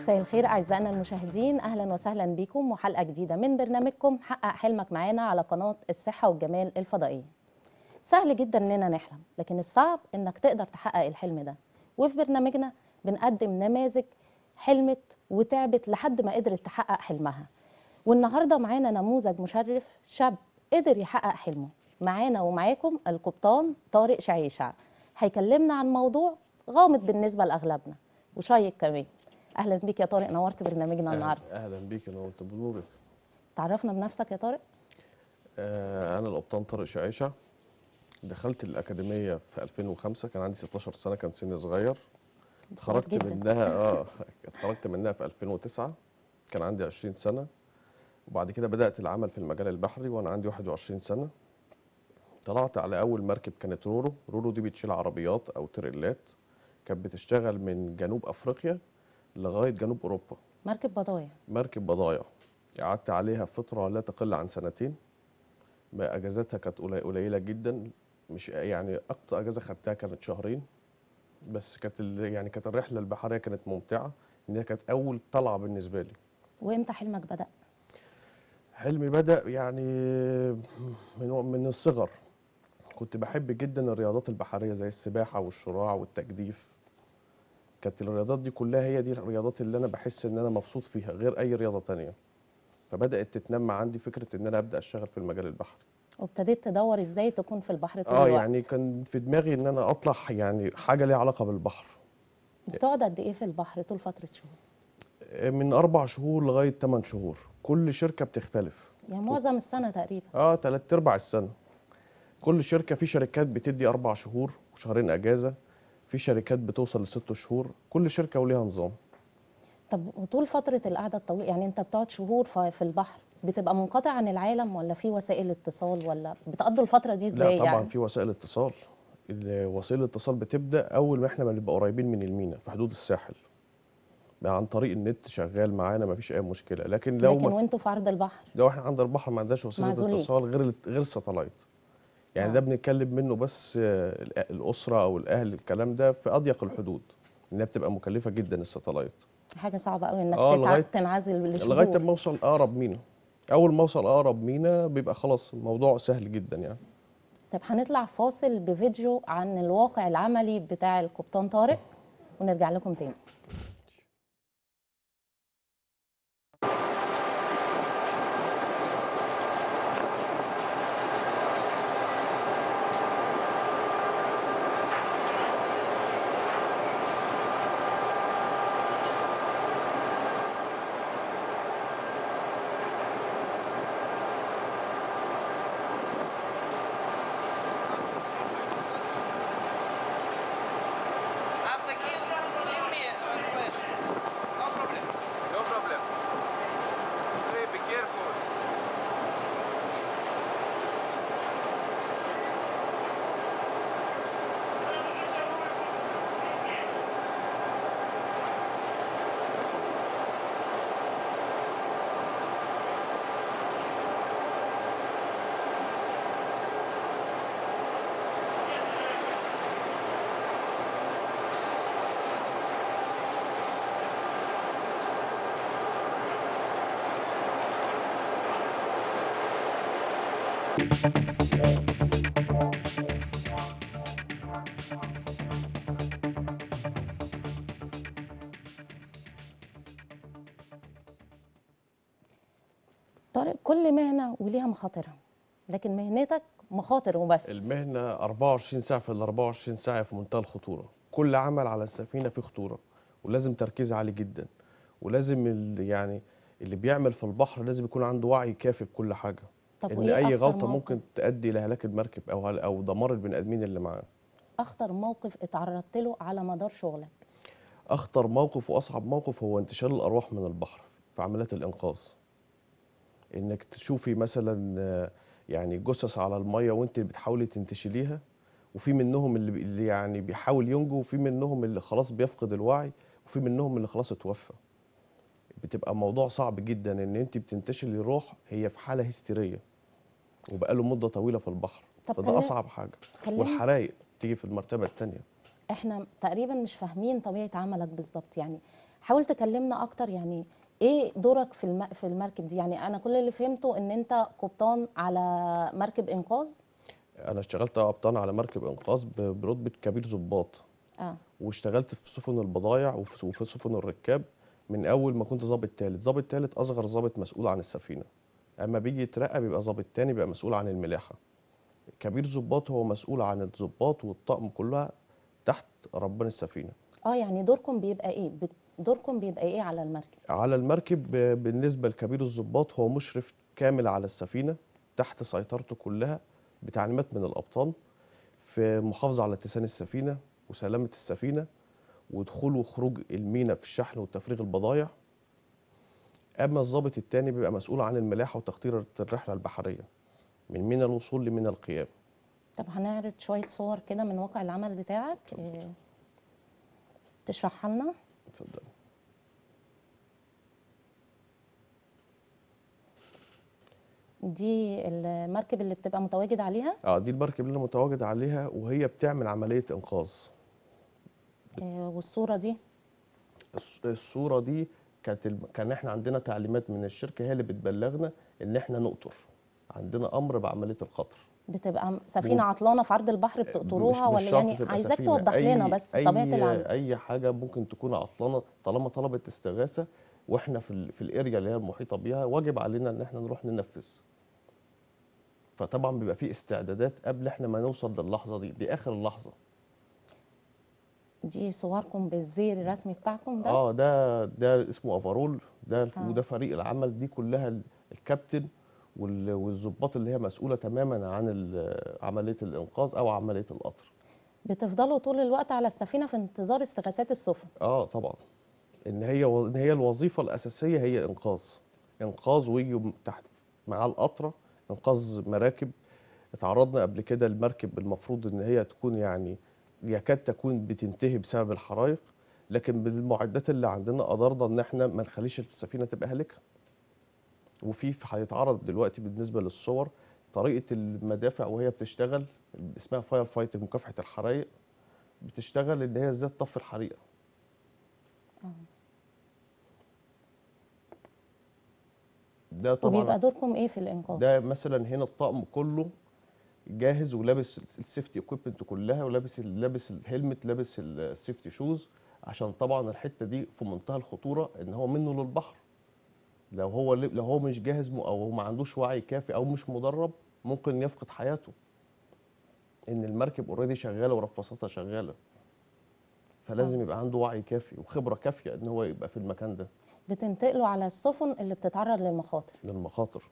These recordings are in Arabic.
مساء الخير اعزائنا المشاهدين اهلا وسهلا بكم وحلقه جديده من برنامجكم حقق حلمك معانا على قناه الصحه والجمال الفضائيه سهل جدا اننا نحلم لكن الصعب انك تقدر تحقق الحلم ده وفي برنامجنا بنقدم نماذج حلمت وتعبت لحد ما قدرت تحقق حلمها والنهارده معانا نموذج مشرف شاب قدر يحقق حلمه معانا ومعاكم القبطان طارق شعيشع هيكلمنا عن موضوع غامض بالنسبه لاغلبنا وشيق كمان اهلا بيك يا طارق نورت برنامجنا النهارده اهلا بيك يا نورت بنورك تعرفنا بنفسك يا طارق آه انا القبطان طارق شعيشه دخلت الاكاديميه في 2005 كان عندي 16 سنه كان سني صغير خرجت منها اه خرجت منها في 2009 كان عندي 20 سنه وبعد كده بدات العمل في المجال البحري وانا عندي 21 سنه طلعت على اول مركب كانت رورو رورو دي بتشيل عربيات او تريلات كانت بتشتغل من جنوب افريقيا لغايه جنوب اوروبا مركب بضايع مركب بضايع قعدت عليها فتره لا تقل عن سنتين ما اجازتها كانت قليله جدا مش يعني اقصى اجازه خدتها كانت شهرين بس كانت يعني كانت الرحله البحريه كانت ممتعه ان هي كانت اول طلعه بالنسبه لي وامتى حلمك بدا حلمي بدا يعني من من الصغر كنت بحب جدا الرياضات البحريه زي السباحه والشراع والتجديف كانت الرياضات دي كلها هي دي الرياضات اللي انا بحس ان انا مبسوط فيها غير اي رياضه تانية فبدات تتنمى عندي فكره ان انا ابدا اشتغل في المجال البحري وابتديت تدور ازاي تكون في البحر طول اه الوقت. يعني كان في دماغي ان انا اطلع يعني حاجه ليها علاقه بالبحر بتقعد قد ايه في البحر طول فتره شهور آه، من اربع شهور لغايه ثمان شهور كل شركه بتختلف يعني معظم السنه تقريبا اه ثلاث ارباع السنه كل شركه في شركات بتدي اربع شهور وشهرين اجازه في شركات بتوصل لست شهور كل شركه وليها نظام طب وطول فتره القعده الطويله يعني انت بتقعد شهور في البحر بتبقى منقطع عن العالم ولا في وسائل اتصال ولا بتقضوا الفتره دي ازاي لا طبعا يعني؟ في وسائل اتصال وسائل الاتصال بتبدا اول ما احنا بنبقى قريبين من المينا في حدود الساحل عن طريق النت شغال معانا ما فيش اي مشكله لكن لو لكن وانتوا في عرض البحر لو احنا عند البحر ما عندناش وسيله اتصال غير غير الساتلايت يعني آه. ده بنتكلم منه بس آه، الاسره او الاهل الكلام ده في اضيق الحدود انها بتبقى مكلفه جدا الستلايت حاجه صعبه قوي انك آه لغاية تنعزل لشهور لغايه ما اوصل اقرب مينا اول ما اوصل اقرب مينا بيبقى خلاص الموضوع سهل جدا يعني طب هنطلع فاصل بفيديو عن الواقع العملي بتاع القبطان طارق ونرجع لكم تاني طارق كل مهنه وليها مخاطرها لكن مهنتك مخاطر وبس المهنه 24 ساعه في ال 24 ساعه في منتهى الخطوره كل عمل على السفينه فيه خطوره ولازم تركيز عالي جدا ولازم يعني اللي بيعمل في البحر لازم يكون عنده وعي كافي بكل حاجه طب ان اي غلطه موقف؟ ممكن تؤدي لهلاك المركب او او دمار البني ادمين اللي معاه اخطر موقف اتعرضت له على مدار شغلك اخطر موقف واصعب موقف هو انتشال الارواح من البحر في عمليات الانقاذ انك تشوفي مثلا يعني جثث على الميه وانت بتحاولي تنتشليها وفي منهم اللي يعني بيحاول ينجو وفي منهم اللي خلاص بيفقد الوعي وفي منهم اللي خلاص اتوفى بتبقى موضوع صعب جدا ان انت بتنتشلي روح هي في حاله هستيريه وبقاله مده طويله في البحر طب فده اصعب حاجه والحرايق تيجي في المرتبه الثانيه احنا تقريبا مش فاهمين طبيعه عملك بالظبط يعني حاول تكلمنا اكتر يعني ايه دورك في الم... في المركب دي يعني انا كل اللي فهمته ان انت قبطان على مركب انقاذ انا اشتغلت قبطان على مركب انقاذ برتبه كبير ضباط اه واشتغلت في سفن البضايع وفي سفن الركاب من اول ما كنت ظابط ثالث ظابط ثالث اصغر ظابط مسؤول عن السفينه اما بيجي يترقى بيبقى ظابط تاني بيبقى مسؤول عن الملاحه كبير ظباط هو مسؤول عن الظباط والطقم كلها تحت ربان السفينه اه يعني دوركم بيبقى ايه دوركم بيبقى ايه على المركب على المركب بالنسبه لكبير الظباط هو مشرف كامل على السفينه تحت سيطرته كلها بتعليمات من الابطال في محافظه على اتسان السفينه وسلامه السفينه ودخول وخروج المينا في الشحن وتفريغ البضائع اما الضابط الثاني بيبقى مسؤول عن الملاحه وتخطير الرحله البحريه من مينا الوصول لمينا القيام طب هنعرض شويه صور كده من واقع العمل بتاعك آه، تشرحها لنا اتفضل دي المركب اللي بتبقى متواجد عليها اه دي المركب اللي متواجد عليها وهي بتعمل عمليه انقاذ آه، والصوره دي الصوره دي كانت ال... كان احنا عندنا تعليمات من الشركه هي اللي بتبلغنا ان احنا نقطر عندنا امر بعمليه القطر بتبقى سفينه عطلانه في عرض البحر بتقطروها ولا يعني عايزاك توضح لنا بس طبيعه العمل اي حاجه ممكن تكون عطلانه طالما طلبت استغاثه واحنا في ال... في الاريا اللي هي المحيطه بيها واجب علينا ان احنا نروح ننفذ فطبعا بيبقى في استعدادات قبل احنا ما نوصل للحظه دي دي اخر اللحظه دي صوركم بالزير الرسمي بتاعكم ده اه ده ده اسمه افارول ده آه. وده فريق العمل دي كلها الكابتن والظباط اللي هي مسؤوله تماما عن عمليه الانقاذ او عمليه القطر بتفضلوا طول الوقت على السفينه في انتظار استغاثات السفن اه طبعا ان هي و... ان هي الوظيفه الاساسيه هي انقاذ انقاذ ويجوا تحت مع القطره انقاذ مراكب اتعرضنا قبل كده لمركب المفروض ان هي تكون يعني يكاد تكون بتنتهي بسبب الحرائق لكن بالمعدات اللي عندنا قدرنا ان احنا ما نخليش السفينه تبقى هالكه وفي هيتعرض دلوقتي بالنسبه للصور طريقه المدافع وهي بتشتغل اسمها فاير فايت مكافحه الحرائق بتشتغل ان هي ازاي تطفي الحريقه آه. ده طبعا وبيبقى دوركم ايه في الانقاذ ده مثلا هنا الطقم كله جاهز ولابس السيفتي اكويبمنت كلها ولابس لابس الهلمت لابس السيفتي شوز عشان طبعا الحته دي في منتهى الخطوره ان هو منه للبحر لو هو لو هو مش جاهز او ما عندوش وعي كافي او مش مدرب ممكن يفقد حياته ان المركب اوريدي شغاله ورفاصاتها شغاله فلازم آه. يبقى عنده وعي كافي وخبره كافيه ان هو يبقى في المكان ده بتنتقلوا على السفن اللي بتتعرض للمخاطر للمخاطر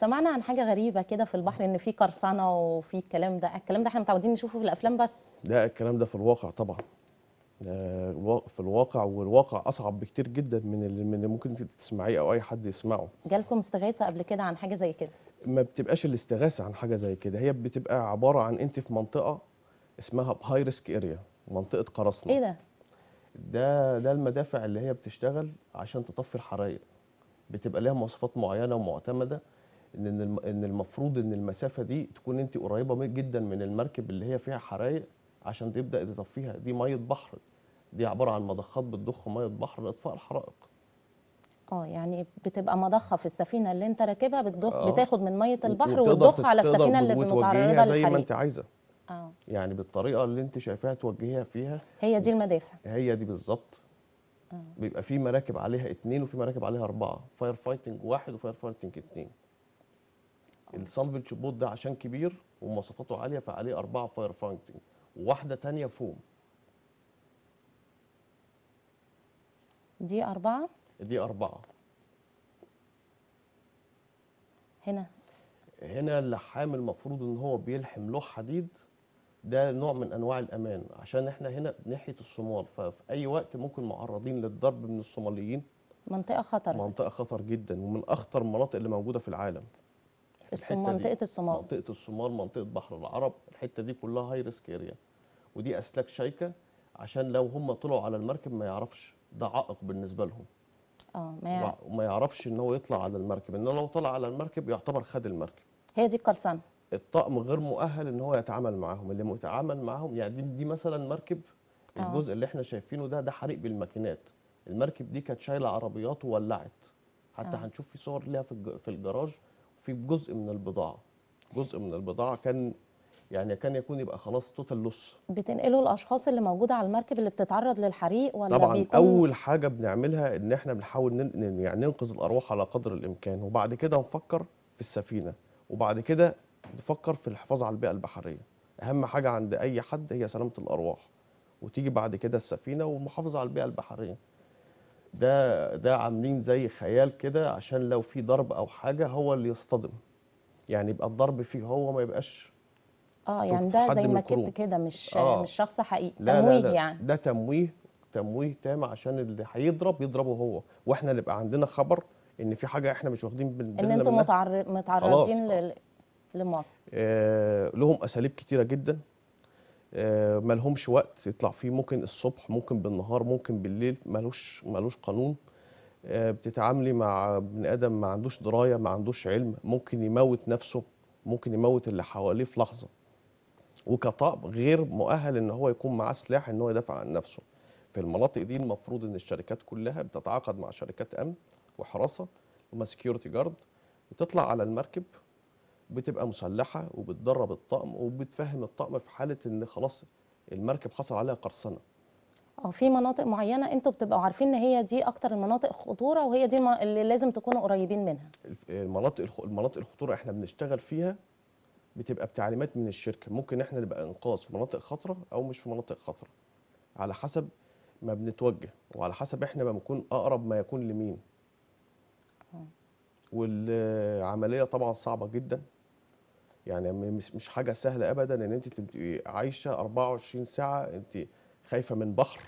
سمعنا عن حاجه غريبه كده في البحر ان في قرصنه وفي الكلام ده الكلام ده احنا متعودين نشوفه في الافلام بس لا الكلام ده في الواقع طبعا في الواقع والواقع اصعب بكتير جدا من اللي, من ممكن تسمعيه او اي حد يسمعه جالكم استغاثه قبل كده عن حاجه زي كده ما بتبقاش الاستغاثه عن حاجه زي كده هي بتبقى عباره عن انت في منطقه اسمها بهاي ريسك اريا منطقه قرصنه ايه ده ده ده المدافع اللي هي بتشتغل عشان تطفي الحرائق بتبقى ليها مواصفات معينه ومعتمده ان ان المفروض ان المسافه دي تكون انت قريبه جدا من المركب اللي هي فيها حرايق عشان تبدا تطفيها دي ميه بحر دي عباره عن مضخات بتضخ ميه بحر لاطفاء الحرائق اه يعني بتبقى مضخه في السفينه اللي انت راكبها بتضخ آه. بتاخد من ميه البحر وتضخ على السفينه اللي متعرضه للحريق زي ما انت عايزه اه يعني بالطريقه اللي انت شايفاها توجهيها فيها هي دي المدافع هي دي بالظبط آه. بيبقى في مراكب عليها اثنين وفي مراكب عليها اربعه فاير فايتنج واحد وفاير فايتنج اثنين السالفج بوت ده عشان كبير ومواصفاته عاليه فعليه اربعه فاير فايتنج وواحده ثانيه فوم دي أربعة دي أربعة هنا هنا اللحام المفروض إن هو بيلحم لوح حديد ده نوع من أنواع الأمان عشان إحنا هنا ناحية الصومال ففي أي وقت ممكن معرضين للضرب من الصوماليين منطقة خطر منطقة خطر جدا ومن أخطر المناطق اللي موجودة في العالم منطقه الصومال منطقه الصومال منطقه بحر العرب الحته دي كلها هاي ريسك اريا ودي اسلاك شايكة عشان لو هم طلعوا على المركب ما يعرفش ده عائق بالنسبه لهم اه ما يعرفش ان هو يطلع على المركب ان لو طلع على المركب يعتبر خد المركب هي دي القرصنه الطقم غير مؤهل ان هو يتعامل معاهم اللي متعامل معاهم يعني دي, مثلا مركب آه. الجزء اللي احنا شايفينه ده ده حريق بالماكينات المركب دي كانت شايله عربيات وولعت حتى آه. هنشوف في صور ليها في الجراج في جزء من البضاعه جزء من البضاعه كان يعني كان يكون يبقى خلاص توتال لوس بتنقلوا الاشخاص اللي موجوده على المركب اللي بتتعرض للحريق ولا طبعا بيكون... اول حاجه بنعملها ان احنا بنحاول نن... يعني ننقذ الارواح على قدر الامكان وبعد كده نفكر في السفينه وبعد كده نفكر في الحفاظ على البيئه البحريه اهم حاجه عند اي حد هي سلامه الارواح وتيجي بعد كده السفينه والمحافظه على البيئه البحريه ده ده عاملين زي خيال كده عشان لو في ضرب او حاجه هو اللي يصطدم يعني يبقى الضرب فيه هو ما يبقاش اه يعني ده زي ما كده مش آه. مش شخص حقيقي لا تمويه لا لا يعني ده تمويه تمويه تام عشان اللي هيضرب يضربه هو واحنا نبقى عندنا خبر ان في حاجه احنا مش واخدين بالنا ان انتم متعرضين لمواقف آه لهم اساليب كتيره جدا آه، لهمش وقت يطلع فيه ممكن الصبح ممكن بالنهار ممكن بالليل ملوش ملوش قانون آه، بتتعاملي مع بني ادم ما عندوش درايه ما عندوش علم ممكن يموت نفسه ممكن يموت اللي حواليه في لحظه وكطقم غير مؤهل ان هو يكون معاه سلاح ان هو يدافع عن نفسه في المناطق دي المفروض ان الشركات كلها بتتعاقد مع شركات امن وحراسه وما سكيورتي جارد وتطلع على المركب بتبقى مسلحه وبتدرب الطقم وبتفهم الطقم في حاله ان خلاص المركب حصل عليها قرصنه اه في مناطق معينه انتوا بتبقوا عارفين ان هي دي اكتر المناطق خطوره وهي دي اللي لازم تكونوا قريبين منها المناطق المناطق الخطوره احنا بنشتغل فيها بتبقى بتعليمات من الشركه ممكن احنا نبقى انقاذ في مناطق خطره او مش في مناطق خطره على حسب ما بنتوجه وعلى حسب احنا ما بنكون اقرب ما يكون لمين اه. والعمليه طبعا صعبه جدا يعني مش مش حاجه سهله ابدا ان انت تبقي عايشه 24 ساعه انت خايفه من بحر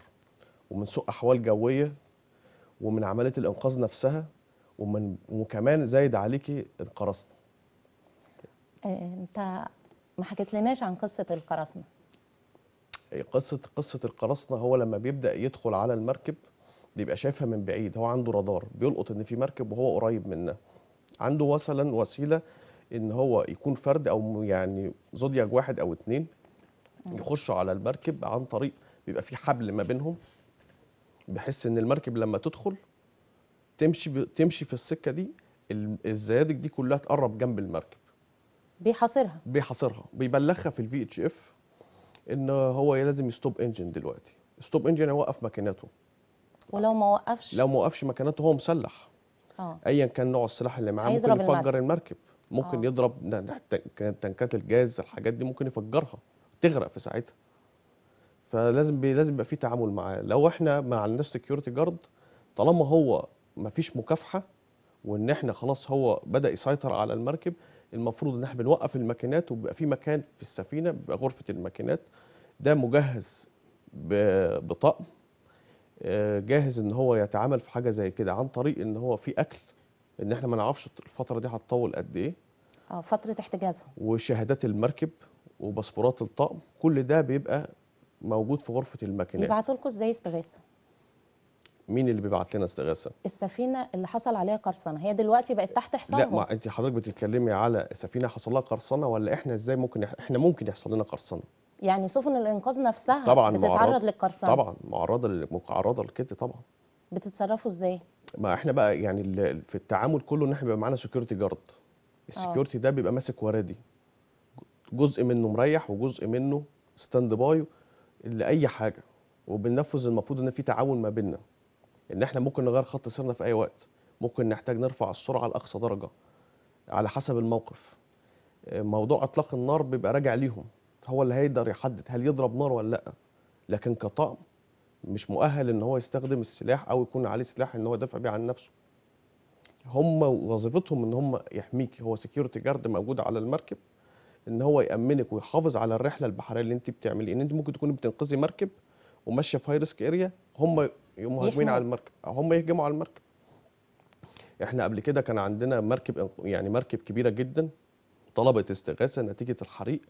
ومن سوء احوال جويه ومن عمليه الانقاذ نفسها ومن وكمان زايد عليكي القراصنه آه، انت ما حكيتلناش عن قصه القراصنه إيه، قصه قصه القراصنه هو لما بيبدا يدخل على المركب بيبقى شايفها من بعيد هو عنده رادار بيلقط ان في مركب وهو قريب منها عنده مثلا وسيله ان هو يكون فرد او يعني زودياج واحد او اتنين يخشوا على المركب عن طريق بيبقى في حبل ما بينهم بحيث ان المركب لما تدخل تمشي ب... تمشي في السكه دي الزيادك دي كلها تقرب جنب المركب بيحاصرها بيحاصرها بيبلغها في الفي اتش اف ان هو لازم يستوب انجن دلوقتي ستوب انجن يوقف مكانته ولو ما وقفش لو ما وقفش مكانته هو مسلح اه ايا كان نوع السلاح اللي معاه ممكن يفجر المركب, المركب. ممكن آه. يضرب تنكات الجاز الحاجات دي ممكن يفجرها تغرق في ساعتها فلازم بي لازم يبقى في تعامل معاه لو احنا مع الناس سكيورتي جارد طالما هو ما فيش مكافحه وان احنا خلاص هو بدا يسيطر على المركب المفروض ان احنا بنوقف الماكينات وبيبقى في مكان في السفينه بيبقى غرفه الماكينات ده مجهز بطقم آه، جاهز ان هو يتعامل في حاجه زي كده عن طريق ان هو في اكل ان احنا ما نعرفش الفتره دي هتطول قد ايه آه، فتره احتجازهم وشهادات المركب وباسبورات الطقم كل ده بيبقى موجود في غرفه الماكينات بيبعتوا لكم ازاي استغاثه مين اللي بيبعت لنا استغاثه السفينه اللي حصل عليها قرصنه هي دلوقتي بقت تحت حصانهم لا ما انت حضرتك بتتكلمي على سفينه حصل لها قرصنه ولا احنا ازاي ممكن احنا ممكن يحصل لنا قرصنه يعني سفن الانقاذ نفسها طبعا بتتعرض للقرصنه طبعا معرضه معرضه لكده طبعا بتتصرفوا ازاي ما احنا بقى يعني في التعامل كله ان احنا بيبقى معانا سكيورتي جارد آه. السكيورتي ده بيبقى ماسك وردي جزء منه مريح وجزء منه ستاند باي لاي حاجه وبننفذ المفروض ان في تعاون ما بيننا ان احنا ممكن نغير خط سيرنا في اي وقت ممكن نحتاج نرفع السرعه لاقصى درجه على حسب الموقف موضوع اطلاق النار بيبقى راجع ليهم هو اللي هيقدر يحدد هل يضرب نار ولا لا لكن كطقم مش مؤهل ان هو يستخدم السلاح او يكون عليه سلاح ان هو يدافع بيه عن نفسه هم وظيفتهم ان هم يحميك هو سكيورتي جارد موجود على المركب ان هو يامنك ويحافظ على الرحله البحريه اللي انت بتعمليها ان انت ممكن تكوني بتنقذي مركب وماشيه في هاي ريسك اريا هم يقوموا هاجمين على المركب او آه، هم يهجموا على المركب احنا قبل كده كان عندنا مركب يعني مركب كبيره جدا طلبت استغاثه نتيجه الحريق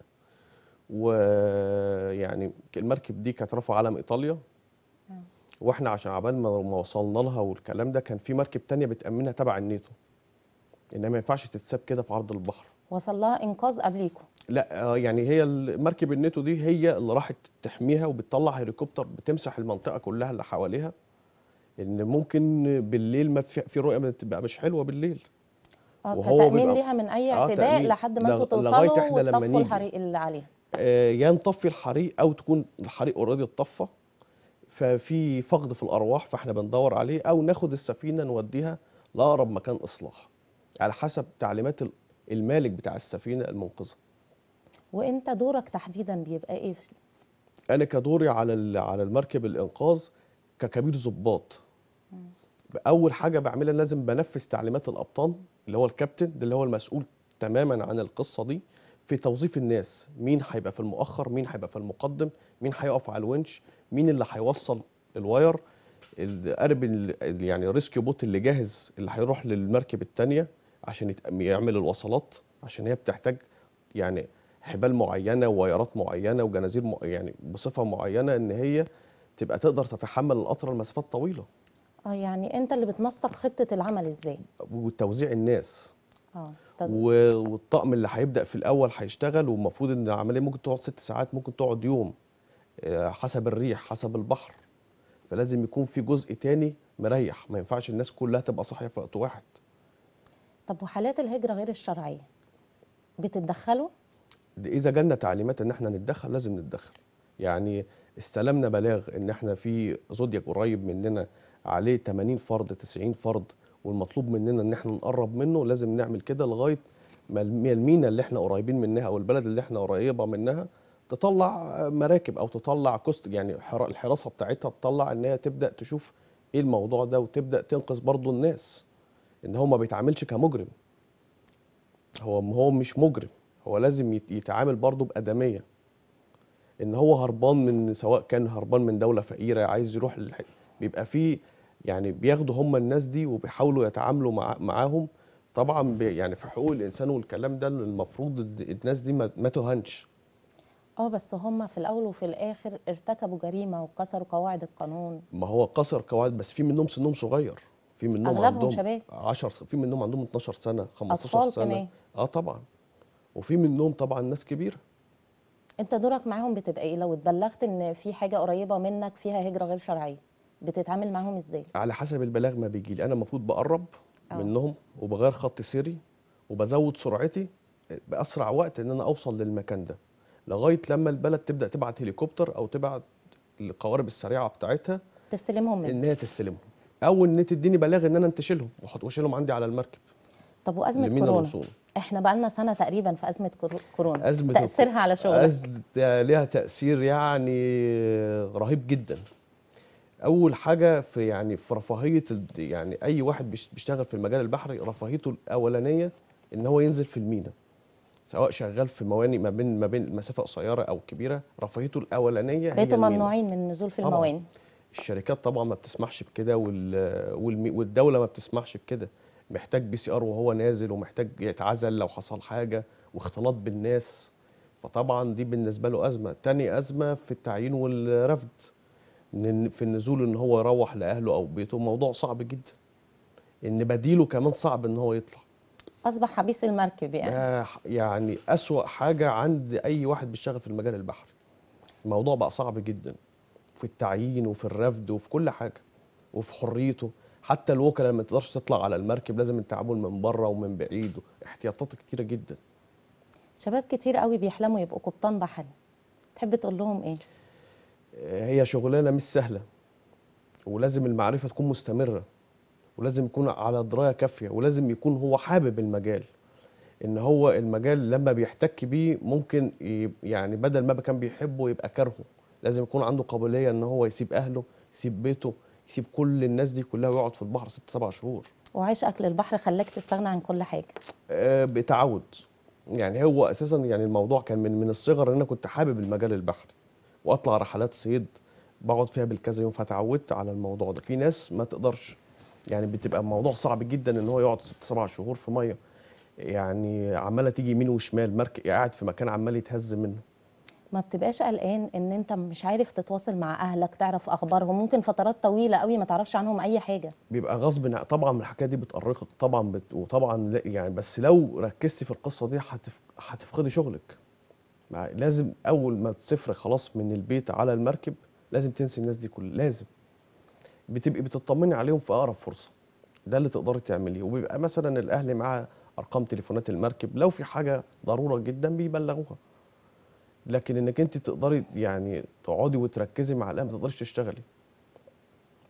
ويعني المركب دي كانت رافعه علم ايطاليا واحنا عشان عبال ما وصلنا لها والكلام ده كان في مركب تانية بتأمنها تبع النيتو انها ما ينفعش تتساب كده في عرض البحر وصل لها انقاذ قبليكم لا آه، يعني هي مركب النيتو دي هي اللي راحت تحميها وبتطلع هليكوبتر بتمسح المنطقه كلها اللي حواليها ان ممكن بالليل ما في, رؤيه رؤيه بتبقى مش حلوه بالليل اه تأمين ليها من اي آه، اعتداء آه لحد ما انتوا توصلوا وتطفوا الحريق اللي عليها آه يا نطفي الحريق او تكون الحريق اوريدي اتطفى ففي فقد في الارواح فاحنا بندور عليه او ناخد السفينه نوديها لاقرب مكان اصلاح على حسب تعليمات المالك بتاع السفينه المنقذه وانت دورك تحديدا بيبقى ايه انا كدوري على على المركب الانقاذ ككبير ظباط اول حاجه بعملها لازم بنفذ تعليمات الابطال اللي هو الكابتن ده اللي هو المسؤول تماما عن القصه دي في توظيف الناس مين هيبقى في المؤخر مين هيبقى في المقدم مين هيقف على الونش مين اللي هيوصل الواير قارب يعني الريسكيو بوت اللي جاهز اللي هيروح للمركب الثانيه عشان يعمل الوصلات عشان هي بتحتاج يعني حبال معينه ووايرات معينه وجنازير يعني بصفه معينه ان هي تبقى تقدر تتحمل القطر المسافات طويله اه يعني انت اللي بتنسق خطه العمل ازاي وتوزيع الناس اه والطقم اللي هيبدا في الاول هيشتغل والمفروض ان العمليه ممكن تقعد ست ساعات ممكن تقعد يوم حسب الريح حسب البحر فلازم يكون في جزء تاني مريح ما ينفعش الناس كلها تبقى صاحيه في وقت واحد طب وحالات الهجره غير الشرعيه بتتدخلوا اذا جالنا تعليمات ان احنا نتدخل لازم نتدخل يعني استلمنا بلاغ ان احنا في زودياك قريب مننا عليه 80 فرد 90 فرد والمطلوب مننا ان احنا نقرب منه لازم نعمل كده لغايه ما المينا اللي احنا قريبين منها او البلد اللي احنا قريبه منها تطلع مراكب او تطلع كوست يعني الحراسه بتاعتها تطلع ان هي تبدا تشوف ايه الموضوع ده وتبدا تنقذ برضه الناس ان هو ما بيتعاملش كمجرم هو هو مش مجرم هو لازم يتعامل برضه بادميه ان هو هربان من سواء كان هربان من دوله فقيره عايز يروح للح... بيبقى فيه يعني بياخدوا هم الناس دي وبيحاولوا يتعاملوا مع... معاهم طبعا يعني في حقوق الانسان والكلام ده المفروض الناس دي ما تهنش اه بس هم في الاول وفي الاخر ارتكبوا جريمه وكسروا قواعد القانون ما هو كسر قواعد بس في منهم سنهم صغير في منهم عندهم شباب 10 في منهم عندهم 12 سنه 15 أطفال سنه كمان. اه طبعا وفي منهم طبعا ناس كبيره انت دورك معاهم بتبقى ايه لو اتبلغت ان في حاجه قريبه منك فيها هجره غير شرعيه بتتعامل معاهم ازاي على حسب البلاغ ما بيجي لي انا المفروض بقرب أوه. منهم وبغير خط سيري وبزود سرعتي باسرع وقت ان انا اوصل للمكان ده لغايه لما البلد تبدا تبعت هليكوبتر او تبعت القوارب السريعه بتاعتها تستلمهم منك ان هي تستلمهم او ان تديني بلاغ ان انا انتشلهم واشيلهم عندي على المركب طب وازمه كورونا الوصول. احنا بقى لنا سنه تقريبا في ازمه كورونا أزمة تاثيرها على شغلك أزمة ليها تاثير يعني رهيب جدا اول حاجه في يعني في رفاهيه يعني اي واحد بيشتغل في المجال البحري رفاهيته الاولانيه ان هو ينزل في الميناء سواء شغال في موانئ ما بين ما بين مسافه قصيره او كبيره رفاهيته الاولانيه بقيتوا ممنوعين من النزول في الموانئ الشركات طبعا ما بتسمحش بكده والدوله ما بتسمحش بكده محتاج بي سي ار وهو نازل ومحتاج يتعزل لو حصل حاجه واختلاط بالناس فطبعا دي بالنسبه له ازمه تاني ازمه في التعيين والرفض في النزول ان هو يروح لاهله او بيته موضوع صعب جدا ان بديله كمان صعب ان هو يطلع اصبح حبيس المركب يعني يعني اسوا حاجه عند اي واحد بيشتغل في المجال البحري الموضوع بقى صعب جدا في التعيين وفي الرفد وفي كل حاجه وفي حريته حتى الوكلاء ما تقدرش تطلع على المركب لازم التعامل من بره ومن بعيد احتياطات كتيره جدا شباب كتير قوي بيحلموا يبقوا قبطان بحري تحب تقول لهم ايه آه، هي شغلانه مش سهله ولازم المعرفه تكون مستمره ولازم يكون على درايه كافيه ولازم يكون هو حابب المجال ان هو المجال لما بيحتك بيه ممكن يعني بدل ما كان بيحبه يبقى كارهه لازم يكون عنده قابليه ان هو يسيب اهله يسيب بيته يسيب كل الناس دي كلها ويقعد في البحر ست سبع شهور اكل البحر خلاك تستغنى عن كل حاجه آه بتعود يعني هو اساسا يعني الموضوع كان من من الصغر ان انا كنت حابب المجال البحري واطلع رحلات صيد بقعد فيها بالكذا يوم فتعودت على الموضوع ده في ناس ما تقدرش يعني بتبقى الموضوع صعب جدا ان هو يقعد ست سبع شهور في ميه يعني عماله تيجي يمين وشمال مركب قاعد في مكان عمال يتهز منه ما بتبقاش قلقان ان انت مش عارف تتواصل مع اهلك تعرف اخبارهم ممكن فترات طويله قوي ما تعرفش عنهم اي حاجه بيبقى غصب طبعا الحكايه دي بتقرقك طبعا بت... وطبعا يعني بس لو ركزتي في القصه دي هتف... هتفقدي شغلك لازم اول ما تسفر خلاص من البيت على المركب لازم تنسي الناس دي كلها لازم بتبقي بتطمني عليهم في اقرب فرصه ده اللي تقدري تعمليه وبيبقى مثلا الاهل معاه ارقام تليفونات المركب لو في حاجه ضروره جدا بيبلغوها لكن انك انت تقدري يعني تقعدي وتركزي مع الاهل ما تقدريش تشتغلي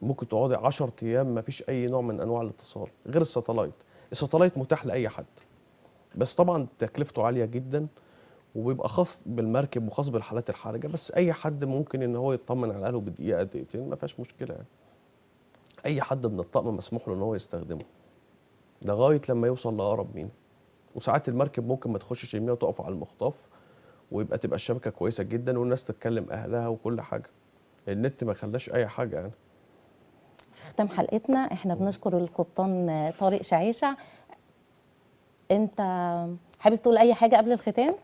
ممكن تقعدي 10 ايام ما فيش اي نوع من انواع الاتصال غير الساتلايت الساتلايت متاح لاي حد بس طبعا تكلفته عاليه جدا وبيبقى خاص بالمركب وخاص بالحالات الحرجه بس اي حد ممكن ان هو يطمن على اهله بدقيقه دقيقتين ما فيهاش مشكله يعني اي حد من الطقم مسموح له ان هو يستخدمه لغايه لما يوصل لاقرب مينا وساعات المركب ممكن ما تخشش المينا وتقف على المخطاف ويبقى تبقى الشبكه كويسه جدا والناس تتكلم اهلها وكل حاجه النت ما خلاش اي حاجه يعني في ختام حلقتنا احنا بنشكر القبطان طارق شعيشع انت حابب تقول اي حاجه قبل الختام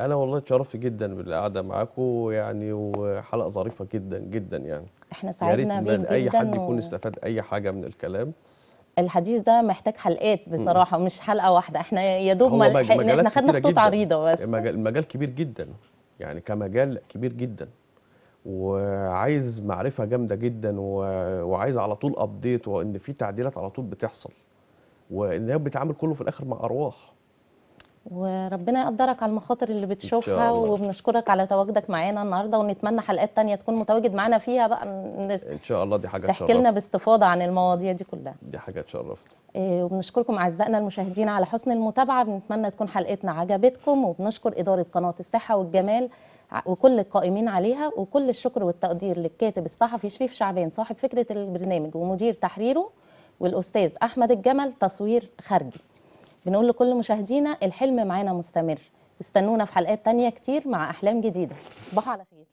انا والله اتشرفت جدا بالقعده معاكم يعني وحلقه ظريفه جدا جدا يعني احنا سعدنا بيك اي حد يكون و... استفاد اي حاجه من الكلام الحديث ده محتاج حلقات بصراحه مش حلقه واحده احنا يا دوب ما احنا خدنا خطوط عريضه بس المجال كبير جدا يعني كمجال كبير جدا وعايز معرفه جامده جدا و... وعايز على طول ابديت وان في تعديلات على طول بتحصل وان هي بتعامل كله في الاخر مع ارواح وربنا يقدرك على المخاطر اللي بتشوفها وبنشكرك على تواجدك معانا النهارده ونتمنى حلقات تانية تكون متواجد معانا فيها بقى ان شاء الله دي حاجه تحكي لنا باستفاضه عن المواضيع دي كلها دي حاجه تشرفنا إيه وبنشكركم اعزائنا المشاهدين على حسن المتابعه بنتمنى تكون حلقتنا عجبتكم وبنشكر اداره قناه الصحه والجمال وكل القائمين عليها وكل الشكر والتقدير للكاتب الصحفي شريف شعبان صاحب فكره البرنامج ومدير تحريره والاستاذ احمد الجمل تصوير خارجي بنقول لكل مشاهدينا الحلم معانا مستمر استنونا في حلقات تانية كتير مع أحلام جديدة تصبحوا على خير